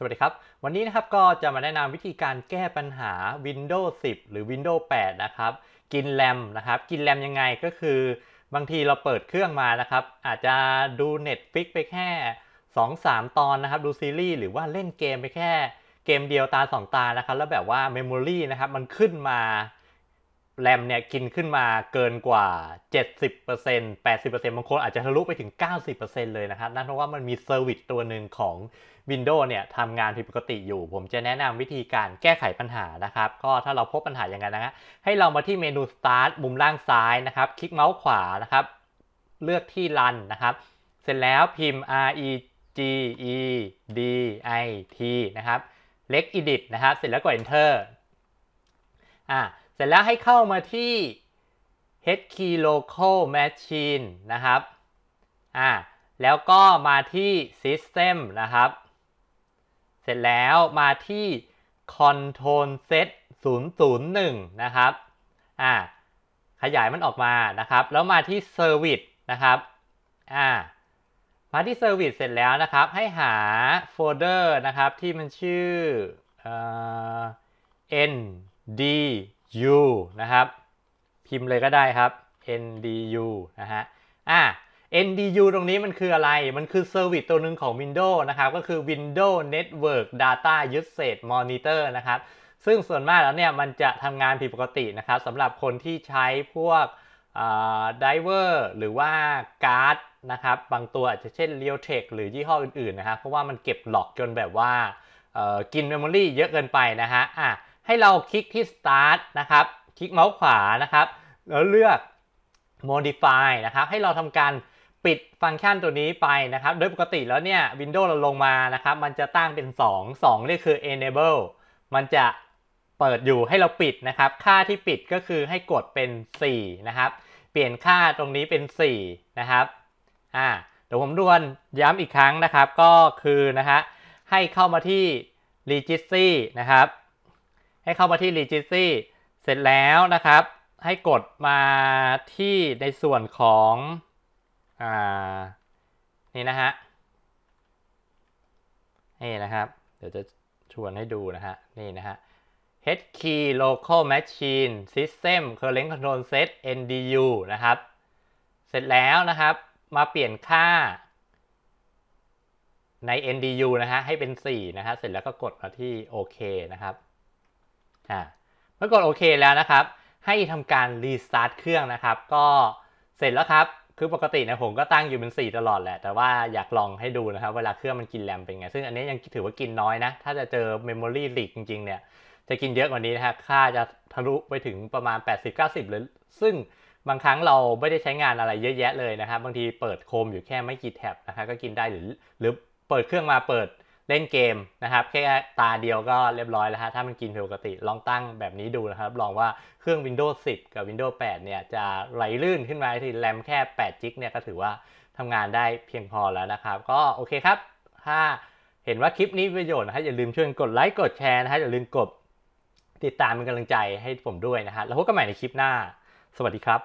สวัสดีครับ วันนี้นะครับก็จะมาแนะนำวิธีการแก้ปัญหา Windows 10 หรือ Windows 8 นะครับ กินแรม นะครับ กินแรมยังไงก็คือ บางทีเราเปิดเครื่องมานะครับ อาจจะดู Netflix ไปแค่ 2-3 ตอนนะครับดูซีรีส์หรือว่าเล่นเกมไปแค่ เกมเดียวตา 2 ตานะครับ แล้วแบบว่าเมมโมรีนะครับมันขึ้นมาแรมเนี่ยกินขึ้นมาเกินกว่า 70% 80%บางคนอาจจะทะลุไปถึง 90%เลยนะครับนั่นเพราะว่ามันมีเซอร์วิสตัวหนึ่งของ Windows เนี่ยทำงานผิดปกติอยู่ ผมจะแนะนำวิธีการแก้ไขปัญหานะครับ ก็ถ้าเราพบปัญหาอย่างนั้นนะฮะให้เรามาที่เมนู Start มุมล่างซ้ายนะครับ คลิกเมาส์ขวานะครับ เลือกที่ Run นะครับ เสร็จแล้วพิมพ์ R E G E D I T นะครับเล็ก Edit นะครับเสร็จแล้วกด Enter อ่าเสร็จแล้วให้เข้ามาที่ HKey e a d Local Machine นะครับอ่าแล้วก็มาที่ System นะครับ เสร็จแล้วมาที่ Control Set 001นะครับอ่าขยายมันออกมา นะครับ แล้วมาที่ Service นะครับอ่ามาที่ Service เสร็จแล้วนะครับ ให้หาโฟลเดอร์นะครับที่มันชื่อ ND u นะครับ พิมพ์เลยก็ได้ครับ ndu นะฮะอ่า NDU ตรงนี้มันคืออะไรมันคือเซอร์วิสตัวหนึ่งของ Windows นะครับก็คือ Windows Network Data Usage Monitor นะครับ ซึ่งส่วนมากแล้วเนี่ย มันจะทำงานผิดปกตินะครับสำหรับคนที่ใช้พวกดิเวอร์หรือว่าการ์ดนะครับบางตัวอาจจะเช่น Realtek หรือยี่ห้ออื่นๆ นะครับเพราะว่ามันเก็บหลอกจนแบบว่ากินเมมโมรี่เยอะเกินไปนะฮะอ่ะให้เราคลิกที่ start นะครับ คลิกเมาส์ขวานะครับ แล้วเลือก modify นะครับ ให้เราทำการปิดฟังก์ชันตัวนี้ไปนะครับ โดยปกติแล้วเนี่ย Windows เราลงมา นะครับ มันจะตั้งเป็น 2 2นี่คือ enable มันจะเปิดอยู่ให้เราปิดนะครับ ค่าที่ปิดก็คือให้กดเป็น 4 นะครับ เปลี่ยนค่าตรงนี้เป็น4นะครับ อ่าเดี๋ยวผมดวนย้ำอีกครั้งนะครับ ก็คือนะฮะ ให้เข้ามาที่ registry นะครับให้เข้ามาที่ Registry เสร็จแล้วนะครับ ให้กดมาที่ในส่วนของอ่านี่นะฮะ นี่นะครับ เดี๋ยวจะชวนให้ดูนะฮะ นี่นะฮะ H e a d key local machine system current control set NDU นะครับ เสร็จแล้วนะครับ มาเปลี่ยนค่าใน NDU นะฮะให้เป็น 4 นะฮะ เสร็จแล้วก็กดมาที่โอเคนะครับ่าเมื่อกดโอเคแล้วนะครับ ให้ทำการรีสตาร์ทเครื่องนะครับ ก็เสร็จแล้วครับ คือปกตินะผมก็ตั้งอยู่เป็น 4 ตลอดแหละ แต่ว่าอยากลองให้ดูนะครับเวลาเครื่องมันกินแรมเป็นไง ซึ่งอันนี้ยังถือว่ากินน้อยนะ ถ้าจะเจอเมมโมรี่ลีกจริง ๆเนี่ยจะกินเยอะกว่านี้นะครับค่าจะทะลุไปถึงประมาณ 80-90เลยซึ่งบางครั้งเราไม่ได้ใช้งานอะไรเยอะแยะเลยนะครับบางทีเปิดโคมอยู่แค่ไม่กี่แท็บนะครับก็กินได้หรือหรือเปิดเครื่องมาเปิดเล่นเกมนะครับ แค่ตาเดียวก็เรียบร้อยแล้วฮะถ้ามันกินผิวปกติลองตั้งแบบนี้ดูนะครับ ลองว่าเครื่อง Windows 10 กับ Windows 8 เนี่ย จะไหลลื่นขึ้นมาที่แรมแค่ 8 จิกเนี่ย ก็ถือว่าทำงานได้เพียงพอแล้วนะครับ ก็โอเคครับ ถ้าเห็นว่าคลิปนี้ประโยชน์นะฮะอย่าลืมช่วยกดไลค์กดแชร์นะฮะอย่าลืมกด ติดตามเป็นกำลังใจให้ผมด้วยนะฮะแล้วพบกันใหม่ในคลิปหน้า สวัสดีครับ